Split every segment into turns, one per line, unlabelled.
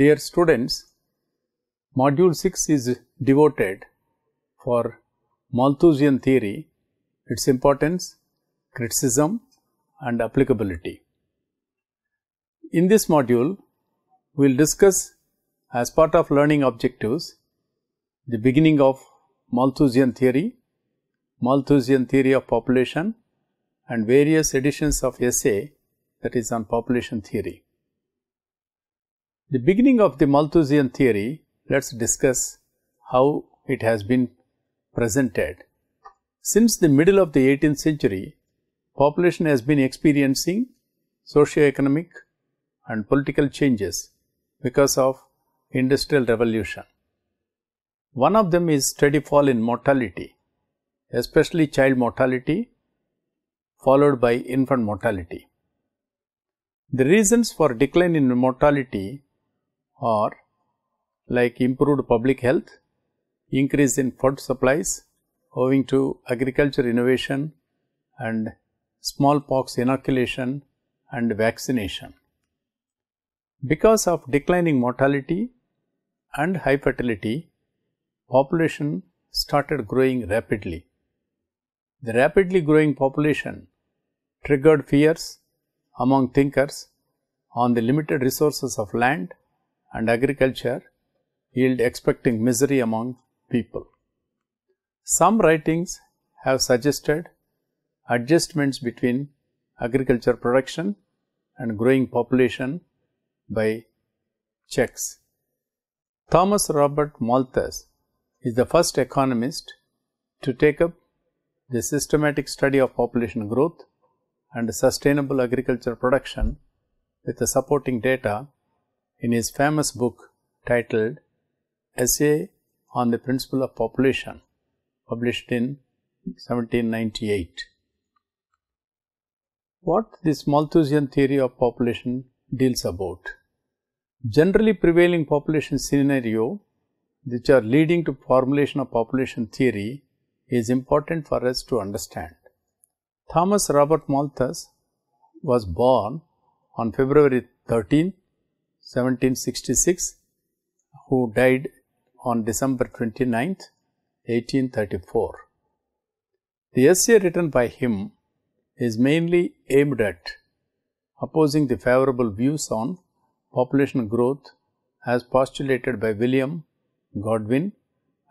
Dear students, module 6 is devoted for Malthusian theory, its importance, criticism and applicability. In this module, we will discuss as part of learning objectives, the beginning of Malthusian theory, Malthusian theory of population and various editions of essay that is on population theory. The beginning of the Malthusian theory, let us discuss how it has been presented. Since the middle of the 18th century, population has been experiencing socio-economic and political changes because of industrial revolution. One of them is steady fall in mortality, especially child mortality followed by infant mortality. The reasons for decline in mortality are like improved public health, increase in food supplies owing to agriculture innovation and smallpox inoculation and vaccination. Because of declining mortality and high fertility, population started growing rapidly. The rapidly growing population triggered fears among thinkers on the limited resources of land and agriculture yield expecting misery among people. Some writings have suggested adjustments between agriculture production and growing population by checks. Thomas Robert Malthus is the first economist to take up the systematic study of population growth and sustainable agriculture production with the supporting data in his famous book titled Essay on the Principle of Population, published in 1798. What this Malthusian theory of population deals about? Generally prevailing population scenario, which are leading to formulation of population theory, is important for us to understand. Thomas Robert Malthus was born on February 13, 1766 who died on December 29, 1834. The essay written by him is mainly aimed at opposing the favorable views on population growth as postulated by William Godwin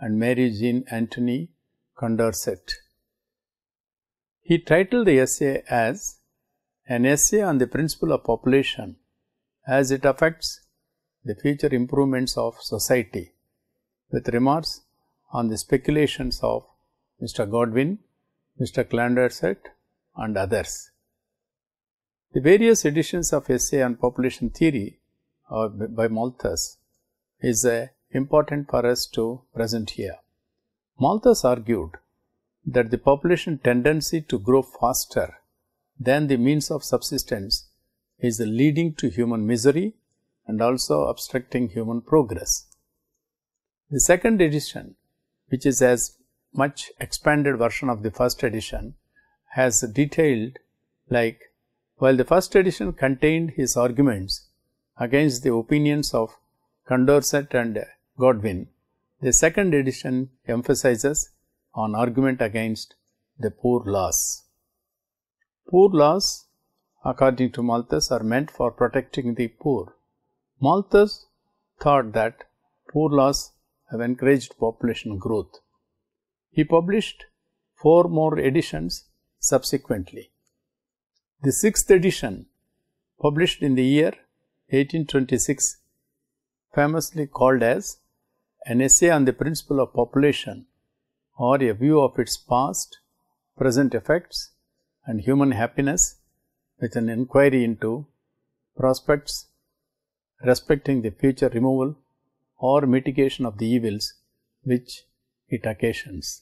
and Mary Jean Anthony Condorcet. He titled the essay as An Essay on the Principle of Population as it affects the future improvements of society with remarks on the speculations of Mr. Godwin, Mr. Clanderset and others. The various editions of essay on population theory uh, by Malthus is uh, important for us to present here. Malthus argued that the population tendency to grow faster than the means of subsistence is leading to human misery and also obstructing human progress. The second edition, which is as much expanded version of the first edition, has detailed like while the first edition contained his arguments against the opinions of Condorcet and Godwin, the second edition emphasizes on argument against the poor laws. Poor laws according to Malthus, are meant for protecting the poor. Malthus thought that poor laws have encouraged population growth. He published four more editions subsequently. The sixth edition, published in the year 1826, famously called as An Essay on the Principle of Population or a View of its Past, Present Effects and Human Happiness with an inquiry into prospects respecting the future removal or mitigation of the evils which it occasions.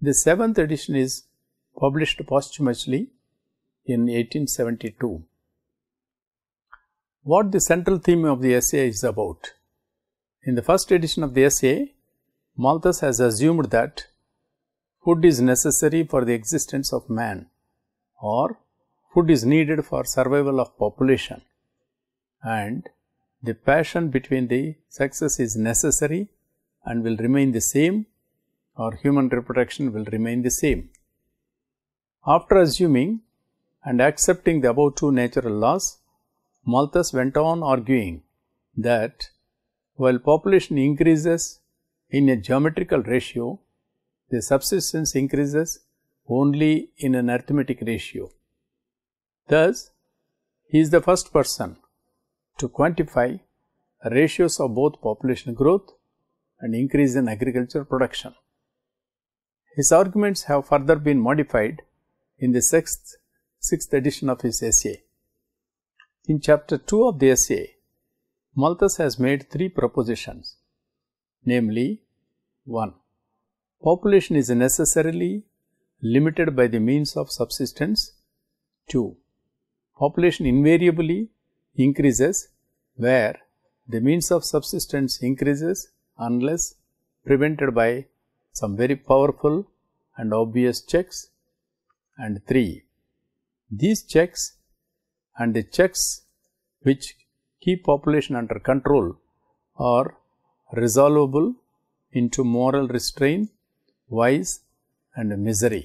The seventh edition is published posthumously in 1872. What the central theme of the essay is about? In the first edition of the essay, Malthus has assumed that food is necessary for the existence of man or Food is needed for survival of population and the passion between the sexes is necessary and will remain the same or human reproduction will remain the same. After assuming and accepting the above two natural laws, Malthus went on arguing that while population increases in a geometrical ratio, the subsistence increases only in an arithmetic ratio. Thus, he is the first person to quantify ratios of both population growth and increase in agriculture production. His arguments have further been modified in the sixth, sixth edition of his essay. In chapter 2 of the essay, Malthus has made three propositions, namely 1. Population is necessarily limited by the means of subsistence. 2 population invariably increases where the means of subsistence increases unless prevented by some very powerful and obvious checks and 3. These checks and the checks which keep population under control are resolvable into moral restraint, vice and misery.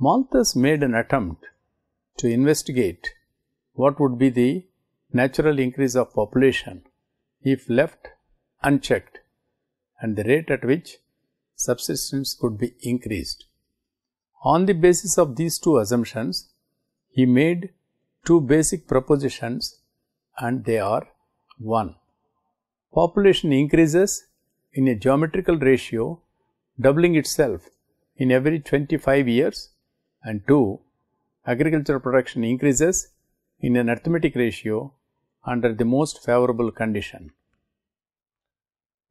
Malthus made an attempt to investigate what would be the natural increase of population if left unchecked and the rate at which subsistence could be increased. On the basis of these two assumptions, he made two basic propositions and they are 1. Population increases in a geometrical ratio doubling itself in every 25 years and 2 agricultural production increases in an arithmetic ratio under the most favorable condition.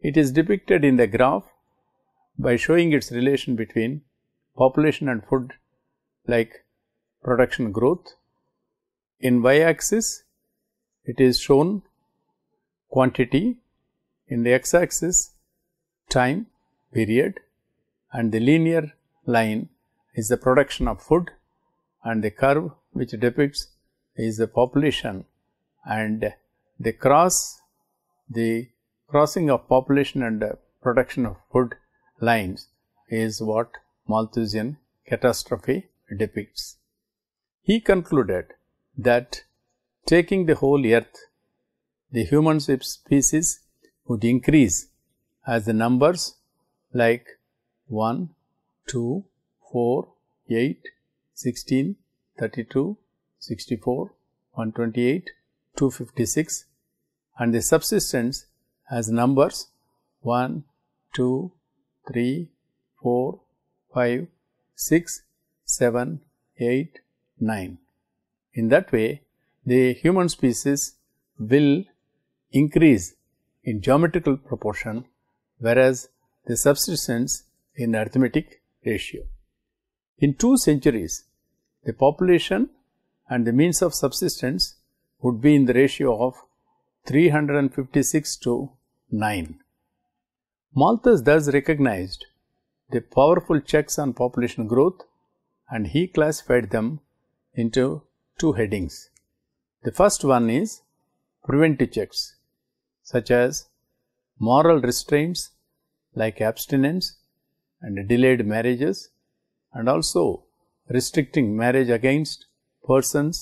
It is depicted in the graph by showing its relation between population and food like production growth. In y axis it is shown quantity, in the x axis time period and the linear line is the production of food and the curve which depicts is the population and the cross the crossing of population and production of food lines is what Malthusian catastrophe depicts. He concluded that taking the whole earth, the human species would increase as the numbers like 1, 2, 4, 8, 16, 32, 64, 128, 256 and the subsistence has numbers 1, 2, 3, 4, 5, 6, 7, 8, 9. In that way, the human species will increase in geometrical proportion whereas the subsistence in arithmetic ratio. In two centuries, the population and the means of subsistence would be in the ratio of 356 to 9. Malthus thus recognized the powerful checks on population growth and he classified them into two headings. The first one is preventive checks such as moral restraints like abstinence and delayed marriages and also restricting marriage against persons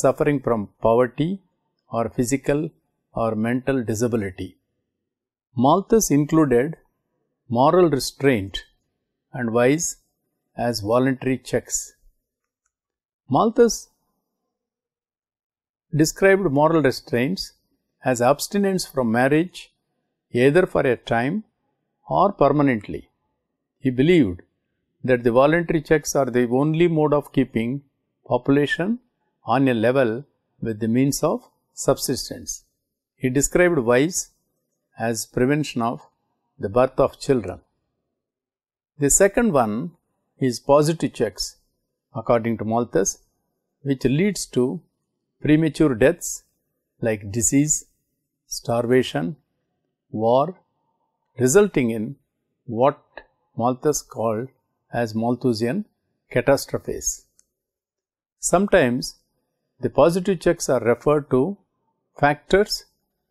suffering from poverty or physical or mental disability. Malthus included moral restraint and vice as voluntary checks. Malthus described moral restraints as abstinence from marriage either for a time or permanently. He believed that the voluntary checks are the only mode of keeping population on a level with the means of subsistence. He described vice as prevention of the birth of children. The second one is positive checks according to Malthus which leads to premature deaths like disease, starvation, war resulting in what Malthus called as Malthusian catastrophes. Sometimes the positive checks are referred to factors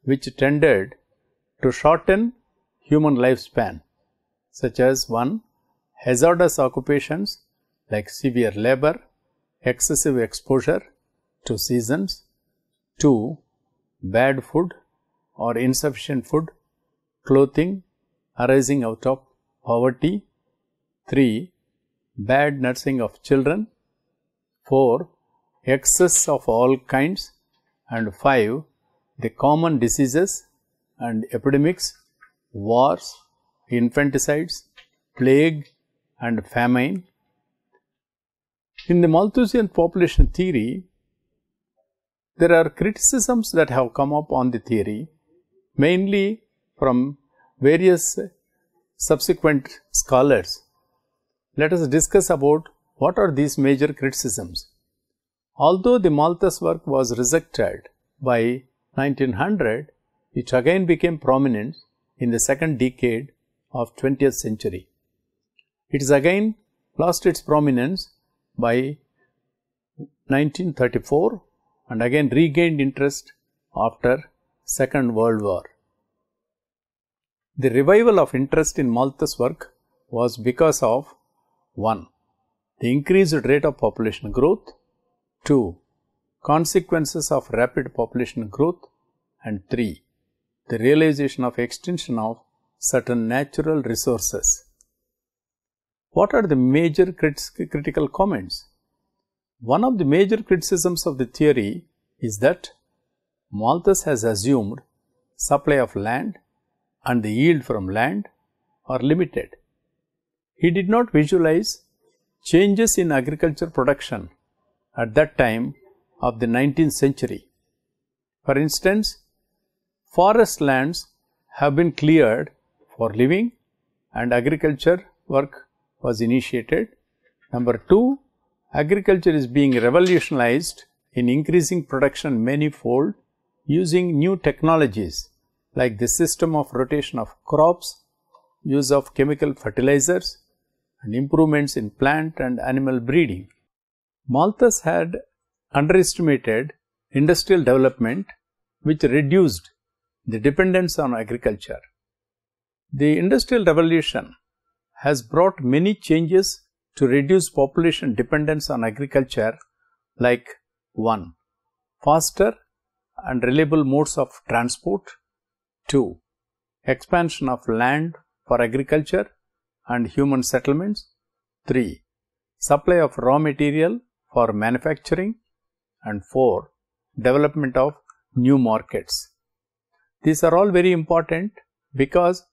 which tended to shorten human lifespan, such as 1. Hazardous occupations like severe labor, excessive exposure to seasons, 2. Bad food or insufficient food, clothing arising out of poverty, 3 bad nursing of children, 4. Excess of all kinds and 5. The common diseases and epidemics, wars, infanticides, plague and famine. In the Malthusian population theory, there are criticisms that have come up on the theory, mainly from various subsequent scholars let us discuss about what are these major criticisms. Although the Malthus work was rejected by 1900, it again became prominent in the second decade of 20th century. It is again lost its prominence by 1934 and again regained interest after Second World War. The revival of interest in Malthus work was because of 1. The increased rate of population growth, 2. Consequences of rapid population growth, and 3. The realization of extinction of certain natural resources. What are the major crit critical comments? One of the major criticisms of the theory is that Malthus has assumed supply of land and the yield from land are limited. He did not visualize changes in agriculture production at that time of the 19th century. For instance, forest lands have been cleared for living and agriculture work was initiated. Number 2, agriculture is being revolutionized in increasing production manifold using new technologies like the system of rotation of crops, use of chemical fertilizers, and improvements in plant and animal breeding. Malthus had underestimated industrial development which reduced the dependence on agriculture. The industrial revolution has brought many changes to reduce population dependence on agriculture like 1. Faster and reliable modes of transport 2. Expansion of land for agriculture and human settlements. 3. Supply of raw material for manufacturing. And 4. Development of new markets. These are all very important because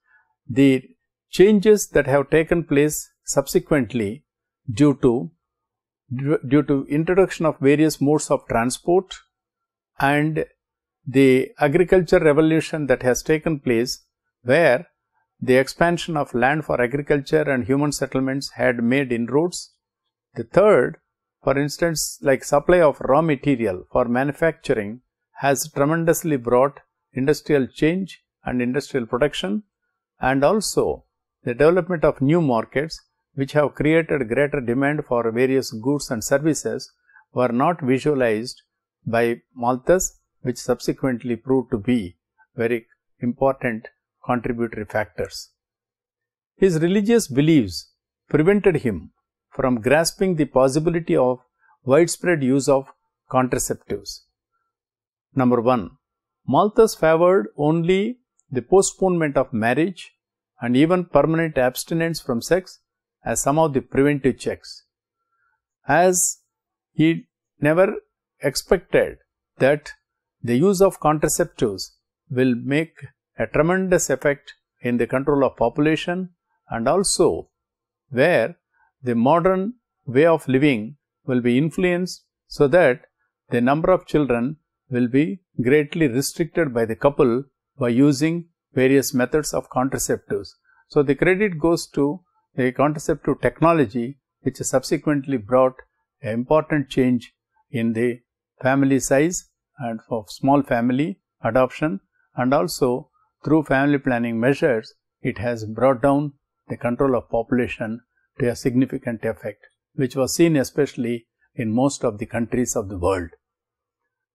the changes that have taken place subsequently due to due to introduction of various modes of transport and the agriculture revolution that has taken place where the expansion of land for agriculture and human settlements had made inroads. The third, for instance, like supply of raw material for manufacturing has tremendously brought industrial change and industrial production and also the development of new markets which have created greater demand for various goods and services were not visualized by Malthus which subsequently proved to be very important contributory factors. His religious beliefs prevented him from grasping the possibility of widespread use of contraceptives. Number 1. Malthus favored only the postponement of marriage and even permanent abstinence from sex as some of the preventive checks. As he never expected that the use of contraceptives will make a tremendous effect in the control of population and also where the modern way of living will be influenced so that the number of children will be greatly restricted by the couple by using various methods of contraceptives. So, the credit goes to the contraceptive technology which subsequently brought an important change in the family size and for small family adoption and also through family planning measures, it has brought down the control of population to a significant effect, which was seen especially in most of the countries of the world.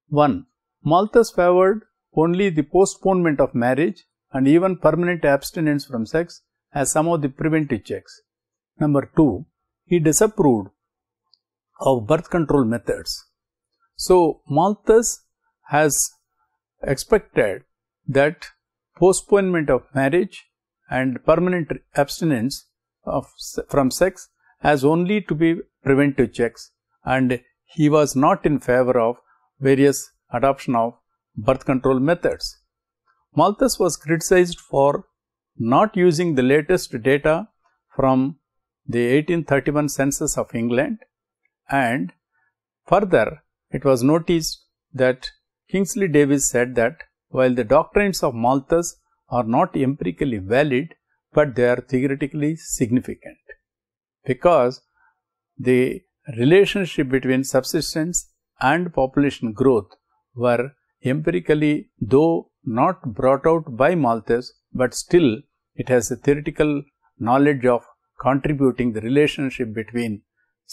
1. Malthus favored only the postponement of marriage and even permanent abstinence from sex as some of the preventive checks. Number 2. He disapproved of birth control methods. So, Malthus has expected that postponement of marriage and permanent abstinence of, from sex as only to be preventive checks and he was not in favor of various adoption of birth control methods. Malthus was criticized for not using the latest data from the 1831 census of England and further it was noticed that Kingsley Davis said that while the doctrines of Malthus are not empirically valid, but they are theoretically significant because the relationship between subsistence and population growth were empirically, though not brought out by Malthus, but still it has a theoretical knowledge of contributing the relationship between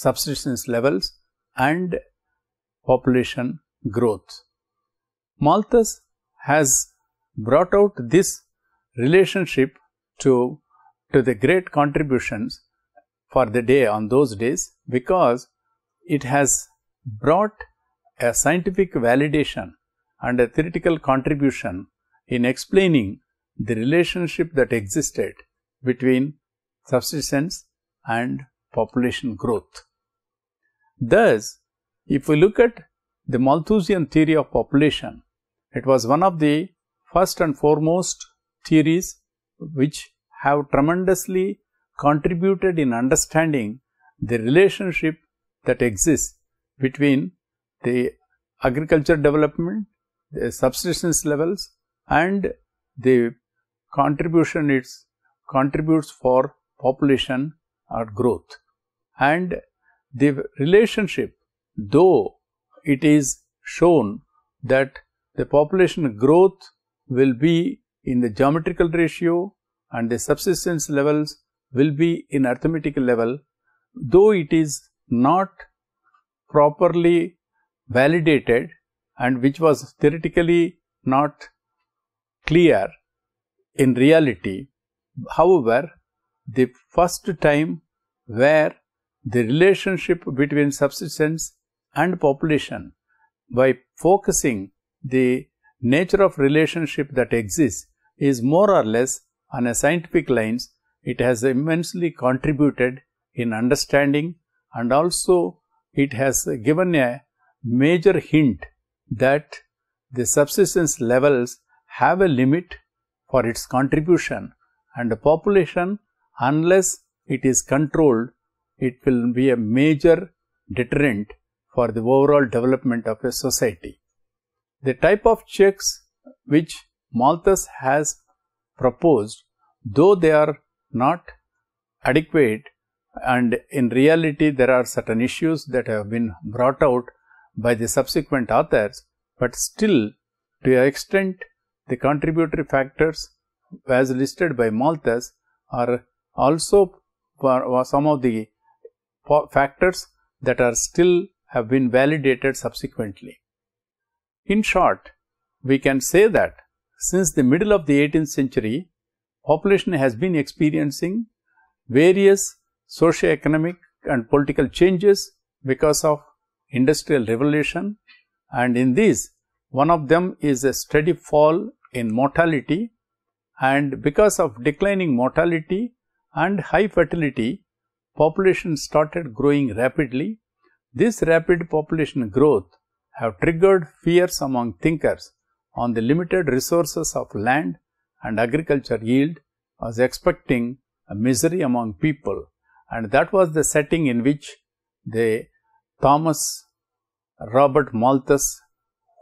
subsistence levels and population growth. Malthus has brought out this relationship to, to the great contributions for the day on those days because it has brought a scientific validation and a theoretical contribution in explaining the relationship that existed between subsistence and population growth. Thus, if we look at the Malthusian theory of population, it was one of the first and foremost theories which have tremendously contributed in understanding the relationship that exists between the agriculture development, the subsistence levels and the contribution it contributes for population or growth. And the relationship though it is shown that the population growth will be in the geometrical ratio and the subsistence levels will be in arithmetic level, though it is not properly validated and which was theoretically not clear in reality. However, the first time where the relationship between subsistence and population by focusing the nature of relationship that exists is more or less on a scientific lines, it has immensely contributed in understanding and also it has given a major hint that the subsistence levels have a limit for its contribution and the population unless it is controlled it will be a major deterrent for the overall development of a society. The type of checks which Malthus has proposed, though they are not adequate and in reality there are certain issues that have been brought out by the subsequent authors, but still to an extent the contributory factors as listed by Malthus are also some of the factors that are still have been validated subsequently. In short, we can say that since the middle of the 18th century, population has been experiencing various socio-economic and political changes because of industrial revolution and in these one of them is a steady fall in mortality and because of declining mortality and high fertility population started growing rapidly. This rapid population growth have triggered fears among thinkers on the limited resources of land and agriculture yield was expecting a misery among people and that was the setting in which the Thomas Robert Malthus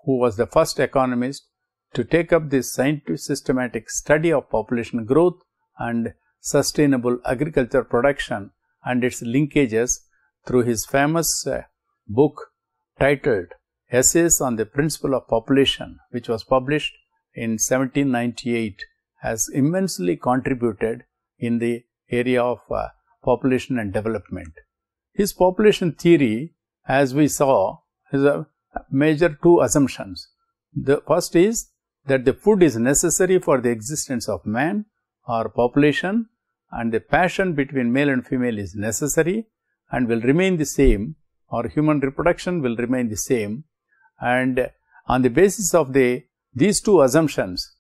who was the first economist to take up this scientific systematic study of population growth and sustainable agriculture production and its linkages through his famous uh, book titled Essays on the Principle of Population, which was published in 1798, has immensely contributed in the area of uh, population and development. His population theory, as we saw, has a major two assumptions. The first is that the food is necessary for the existence of man or population and the passion between male and female is necessary and will remain the same or human reproduction will remain the same and on the basis of the these two assumptions,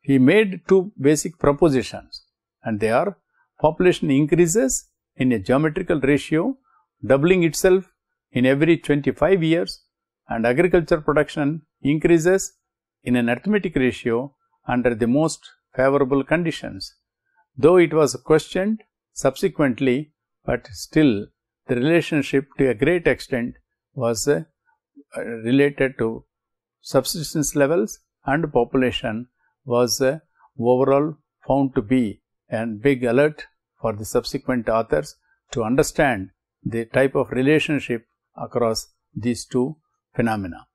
he made two basic propositions and they are population increases in a geometrical ratio doubling itself in every 25 years and agriculture production increases in an arithmetic ratio under the most favorable conditions. Though it was questioned subsequently, but still the relationship to a great extent was uh, uh, related to subsistence levels and population was uh, overall found to be a big alert for the subsequent authors to understand the type of relationship across these two phenomena.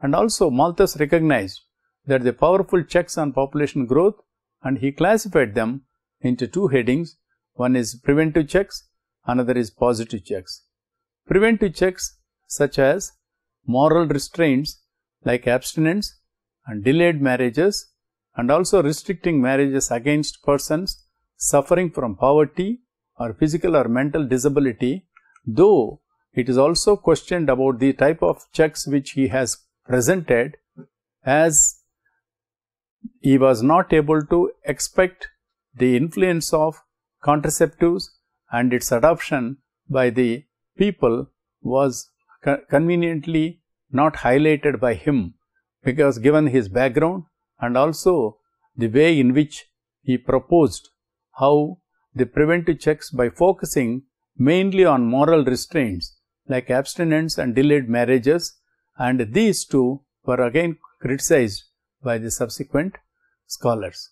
And also Malthus recognized that the powerful checks on population growth and he classified them into two headings, one is preventive checks, another is positive checks. Preventive checks such as moral restraints like abstinence and delayed marriages and also restricting marriages against persons suffering from poverty or physical or mental disability, though it is also questioned about the type of checks which he has presented as he was not able to expect the influence of contraceptives and its adoption by the people was conveniently not highlighted by him because given his background and also the way in which he proposed how the preventive checks by focusing mainly on moral restraints like abstinence and delayed marriages and these two were again criticized by the subsequent scholars.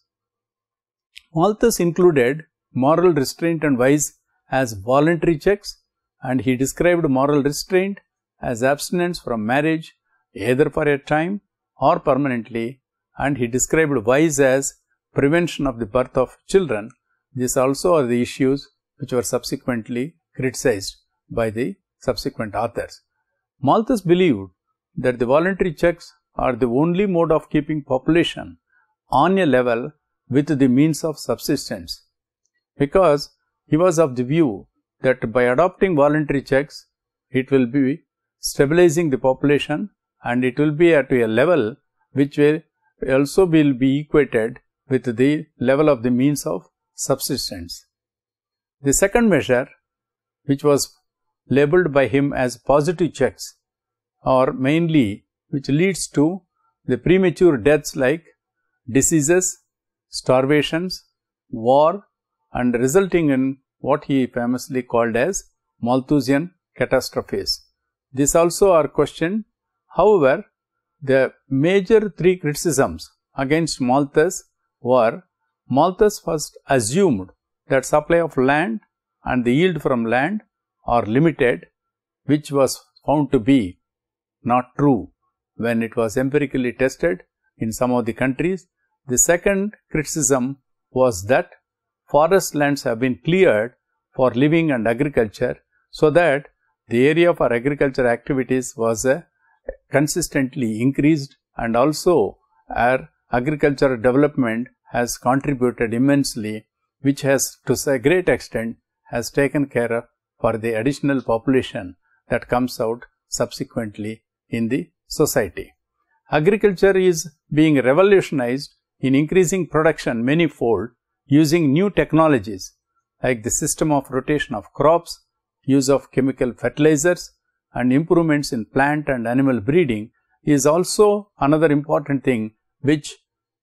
Malthus included moral restraint and vice as voluntary checks and he described moral restraint as abstinence from marriage either for a time or permanently and he described wise as prevention of the birth of children. These also are the issues which were subsequently criticized by the subsequent authors. Malthus believed that the voluntary checks are the only mode of keeping population on a level with the means of subsistence, because he was of the view that by adopting voluntary checks, it will be stabilizing the population and it will be at a level which will also will be equated with the level of the means of subsistence. The second measure which was labeled by him as positive checks or mainly which leads to the premature deaths like diseases, starvations, war and resulting in what he famously called as Malthusian catastrophes. These also are questioned. However, the major three criticisms against Malthus were Malthus first assumed that supply of land and the yield from land are limited which was found to be not true when it was empirically tested in some of the countries. The second criticism was that forest lands have been cleared for living and agriculture so that the area for agriculture activities was uh, consistently increased and also our agricultural development has contributed immensely which has to a great extent has taken care of for the additional population that comes out subsequently in the society. Agriculture is being revolutionized in increasing production manifold using new technologies like the system of rotation of crops use of chemical fertilizers and improvements in plant and animal breeding is also another important thing which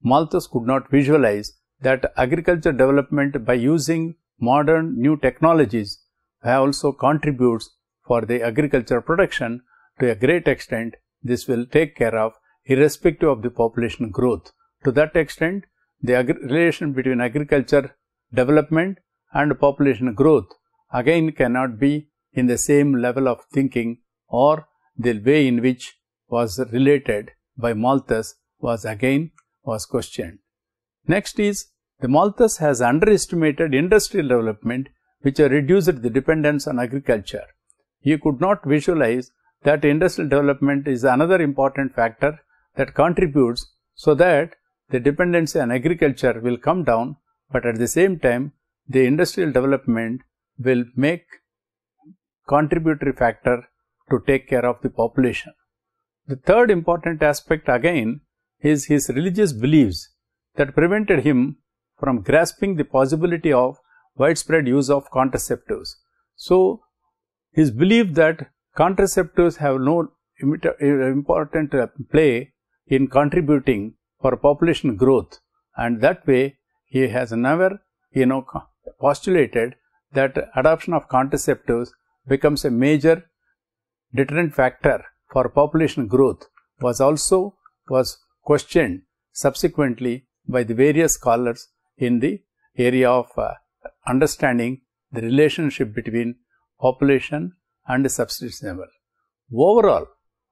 Malthus could not visualize that agriculture development by using modern new technologies also contributes for the agriculture production to a great extent this will take care of irrespective of the population growth. To that extent the relation between agriculture development and population growth again cannot be in the same level of thinking or the way in which was related by Malthus was again was questioned. Next is the Malthus has underestimated industrial development which reduced the dependence on agriculture. He could not visualize that industrial development is another important factor that contributes so that the dependency on agriculture will come down, but at the same time the industrial development will make contributory factor to take care of the population. The third important aspect again is his religious beliefs that prevented him from grasping the possibility of widespread use of contraceptives. So, his belief that contraceptives have no important uh, play in contributing for population growth and that way he has never you know postulated that adoption of contraceptives becomes a major deterrent factor for population growth was also was questioned subsequently by the various scholars in the area of uh, understanding the relationship between population and subsistence level. Overall,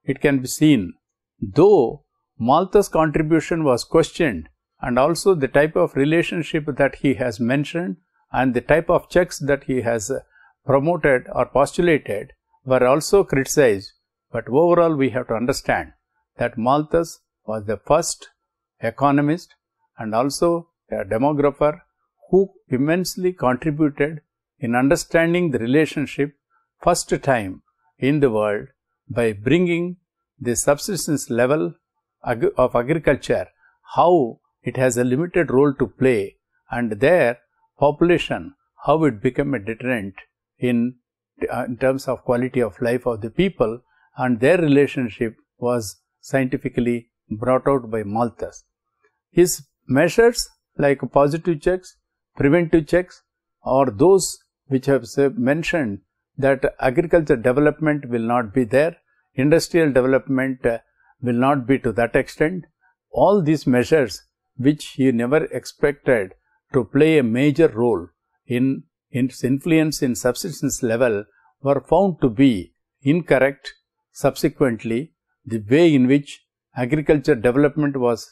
it can be seen though Malthus contribution was questioned and also the type of relationship that he has mentioned and the type of checks that he has uh, promoted or postulated were also criticized, but overall we have to understand that Malthus was the first economist and also a demographer who immensely contributed in understanding the relationship first time in the world by bringing the subsistence level of agriculture, how it has a limited role to play and there population, how it became a deterrent in, uh, in terms of quality of life of the people and their relationship was scientifically brought out by Malthus. His measures like positive checks, preventive checks or those which have mentioned that agriculture development will not be there, industrial development uh, will not be to that extent. All these measures which he never expected to play a major role in its influence in subsistence level were found to be incorrect. Subsequently, the way in which agriculture development was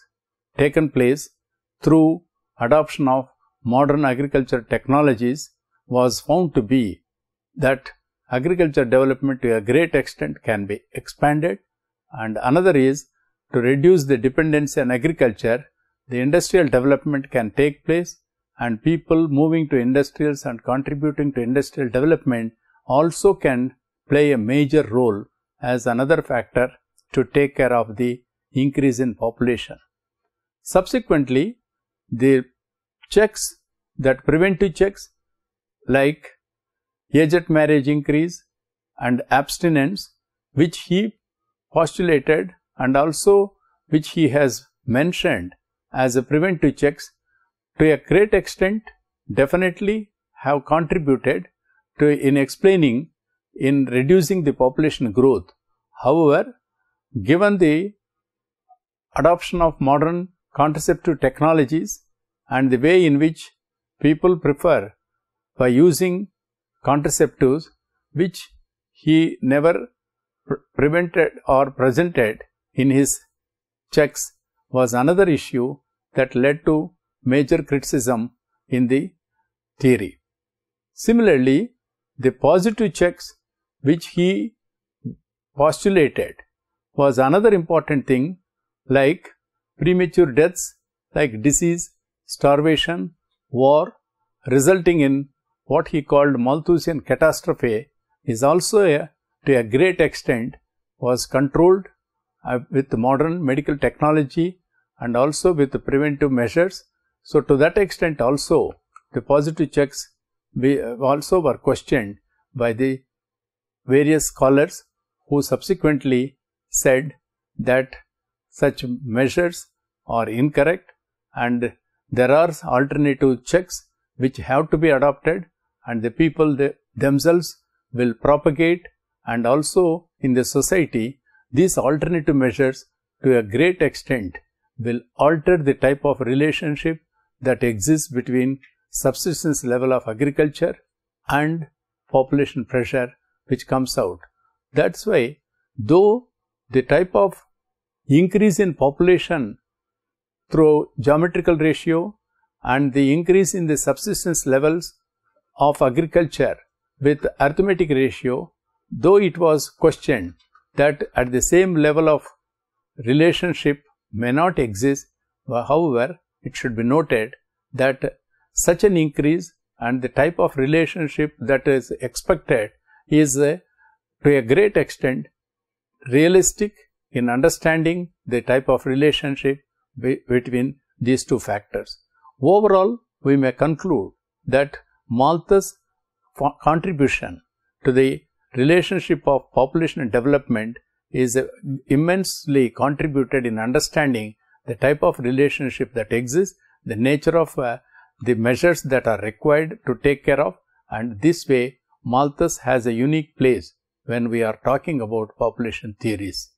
taken place through adoption of modern agriculture technologies was found to be that agriculture development to a great extent can be expanded and another is to reduce the dependency on agriculture, the industrial development can take place and people moving to industrials and contributing to industrial development also can play a major role as another factor to take care of the increase in population. Subsequently, the checks that preventive checks like age at marriage increase and abstinence which he postulated and also which he has mentioned as a preventive checks to a great extent definitely have contributed to in explaining in reducing the population growth. However, given the adoption of modern contraceptive technologies and the way in which people prefer by using contraceptives which he never pre prevented or presented in his checks was another issue that led to major criticism in the theory. Similarly, the positive checks which he postulated was another important thing like premature deaths like disease, starvation, war resulting in what he called Malthusian catastrophe is also a, to a great extent was controlled uh, with modern medical technology and also with preventive measures so, to that extent also the positive checks we uh, also were questioned by the various scholars who subsequently said that such measures are incorrect and there are alternative checks which have to be adopted and the people they themselves will propagate and also in the society these alternative measures to a great extent will alter the type of relationship that exists between subsistence level of agriculture and population pressure which comes out. That's why though the type of increase in population through geometrical ratio and the increase in the subsistence levels of agriculture with arithmetic ratio, though it was questioned that at the same level of relationship may not exist, however, it should be noted that such an increase and the type of relationship that is expected is a, uh, to a great extent realistic in understanding the type of relationship be, between these two factors. Overall, we may conclude that Malthus contribution to the relationship of population and development is uh, immensely contributed in understanding the type of relationship that exists, the nature of uh, the measures that are required to take care of and this way Malthus has a unique place when we are talking about population theories.